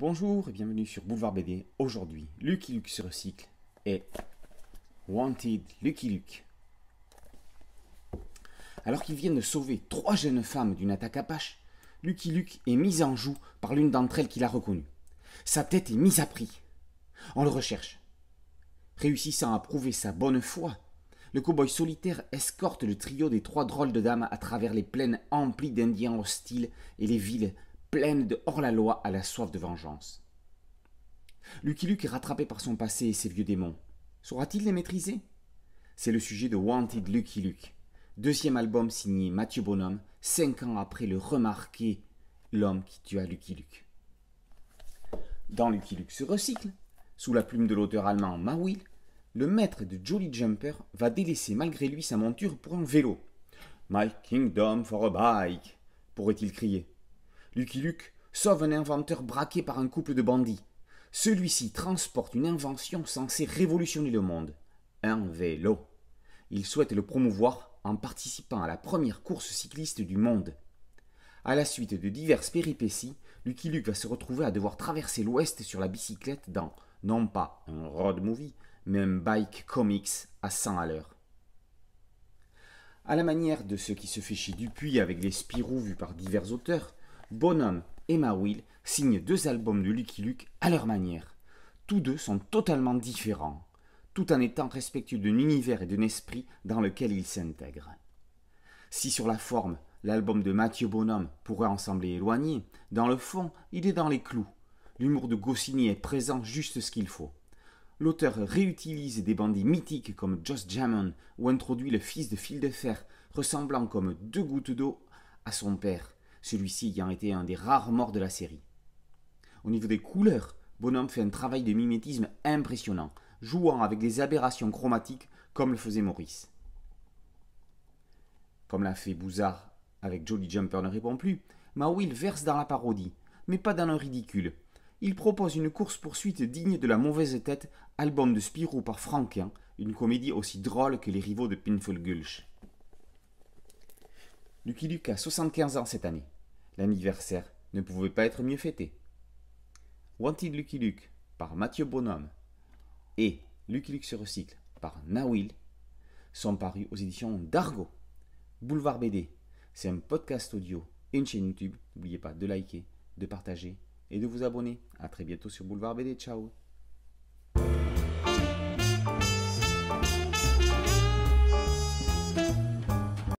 Bonjour et bienvenue sur Boulevard BD. Aujourd'hui, Lucky Luke se recycle et Wanted Lucky Luke. Alors qu'il vient de sauver trois jeunes femmes d'une attaque apache, Lucky Luke est mis en joue par l'une d'entre elles qu'il a reconnue. Sa tête est mise à prix. On le recherche. Réussissant à prouver sa bonne foi, le cow-boy solitaire escorte le trio des trois drôles de dames à travers les plaines emplies d'Indiens hostiles et les villes pleine de hors-la-loi à la soif de vengeance. Lucky Luke est rattrapé par son passé et ses vieux démons. Saura-t-il les maîtriser C'est le sujet de Wanted Lucky Luke, deuxième album signé Mathieu Bonhomme, cinq ans après le remarqué L'homme qui tua Lucky Luke. Dans Lucky Luke se recycle, sous la plume de l'auteur allemand Mawil, le maître de Jolly Jumper va délaisser malgré lui sa monture pour un vélo. My kingdom for a bike pourrait-il crier. Lucky Luke sauve un inventeur braqué par un couple de bandits. Celui-ci transporte une invention censée révolutionner le monde, un vélo. Il souhaite le promouvoir en participant à la première course cycliste du monde. À la suite de diverses péripéties, Lucky Luke va se retrouver à devoir traverser l'Ouest sur la bicyclette dans, non pas un road movie, mais un bike comics à 100 à l'heure. À la manière de ce qui se fait chez Dupuis avec les Spirou vus par divers auteurs, Bonhomme et Ma Will signent deux albums de Lucky Luke à leur manière. Tous deux sont totalement différents, tout en étant respectueux d'un univers et d'un esprit dans lequel ils s'intègrent. Si sur la forme, l'album de Mathieu Bonhomme pourrait en sembler éloigné, dans le fond, il est dans les clous. L'humour de Goscinny est présent juste ce qu'il faut. L'auteur réutilise des bandits mythiques comme Joss Jamon ou introduit le fils de Fil de Fer, ressemblant comme deux gouttes d'eau à son père, celui-ci ayant été un des rares morts de la série. Au niveau des couleurs, Bonhomme fait un travail de mimétisme impressionnant, jouant avec des aberrations chromatiques comme le faisait Maurice. Comme l'a fait Bouzard avec Jolly Jumper ne répond plus, il verse dans la parodie, mais pas dans le ridicule. Il propose une course-poursuite digne de La Mauvaise Tête, album de Spirou par Franquin, une comédie aussi drôle que Les Rivaux de Pinful Gulch. Lucky Luke a 75 ans cette année. L'anniversaire ne pouvait pas être mieux fêté. Wanted Lucky Luke par Mathieu Bonhomme et Lucky Luke se recycle par Nawil sont parus aux éditions d'Argo. Boulevard BD, c'est un podcast audio et une chaîne YouTube. N'oubliez pas de liker, de partager et de vous abonner. A très bientôt sur Boulevard BD. Ciao